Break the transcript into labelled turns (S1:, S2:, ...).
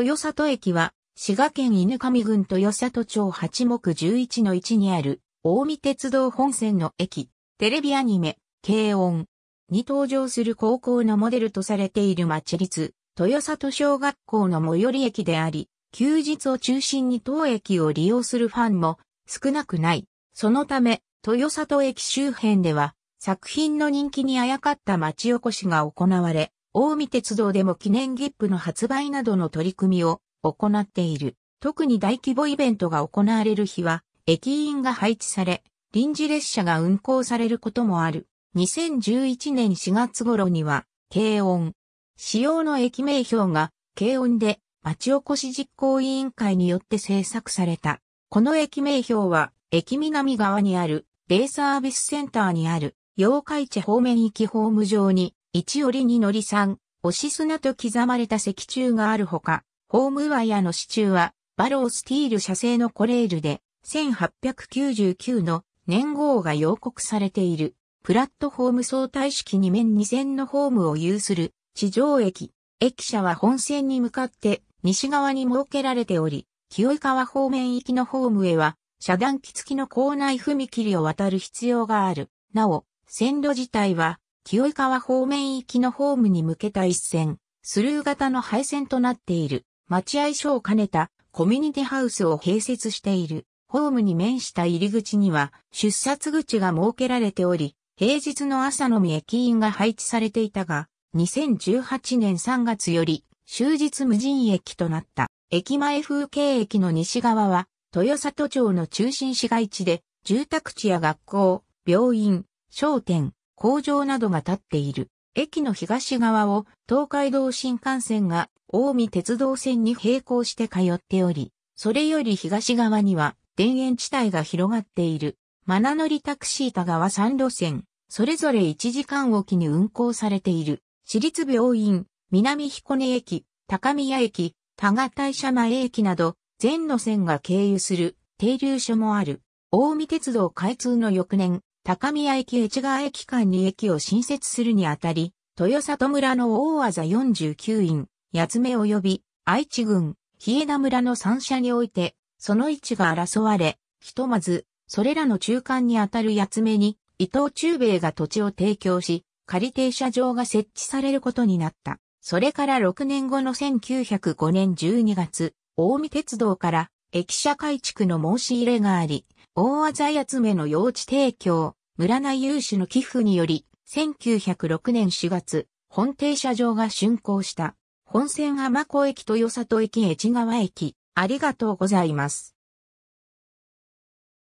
S1: 豊里駅は、滋賀県犬上郡豊里町八目十一の置にある、近江鉄道本線の駅、テレビアニメ、軽音に登場する高校のモデルとされている町立、豊里小学校の最寄り駅であり、休日を中心に当駅を利用するファンも少なくない。そのため、豊里駅周辺では、作品の人気にあやかった町おこしが行われ、大見鉄道でも記念切符の発売などの取り組みを行っている。特に大規模イベントが行われる日は、駅員が配置され、臨時列車が運行されることもある。2011年4月頃には、軽音。使用の駅名標が、軽音で、町おこし実行委員会によって制作された。この駅名標は、駅南側にある、デイサービスセンターにある、八日市方面行きホーム上に、一折にのり三、押し砂と刻まれた石柱があるほか、ホームワイヤの支柱は、バロースティール社製のコレールで、1899の年号が要告されている、プラットホーム相対式2面2線のホームを有する地上駅。駅舎は本線に向かって西側に設けられており、清川方面行きのホームへは、遮断機付きの構内踏切を渡る必要がある。なお、線路自体は、清井川方面行きのホームに向けた一線、スルー型の配線となっている、待合所を兼ねたコミュニティハウスを併設している。ホームに面した入り口には出札口が設けられており、平日の朝のみ駅員が配置されていたが、2018年3月より終日無人駅となった。駅前風景駅の西側は、豊里町の中心市街地で、住宅地や学校、病院、商店、工場などが建っている。駅の東側を東海道新幹線が近江鉄道線に並行して通っており、それより東側には田園地帯が広がっている。マナ乗りタクシー田川3路線、それぞれ1時間おきに運行されている。私立病院、南彦根駅、高宮駅、多賀大社前駅など、全路線が経由する停留所もある。近江鉄道開通の翌年、高宮駅越川駅間に駅を新設するにあたり、豊里村の大技49院、八目及び愛知郡、日枝村の三社において、その位置が争われ、ひとまず、それらの中間にあたる八目に、伊藤忠兵衛が土地を提供し、仮停車場が設置されることになった。それから6年後の1905年12月、大見鉄道から駅舎改築の申し入れがあり、大技集めの用地提供、村内有志の寄付により、1906年4月、本停車場が竣工した。本線天子駅と与里駅越川駅、ありがとうございます。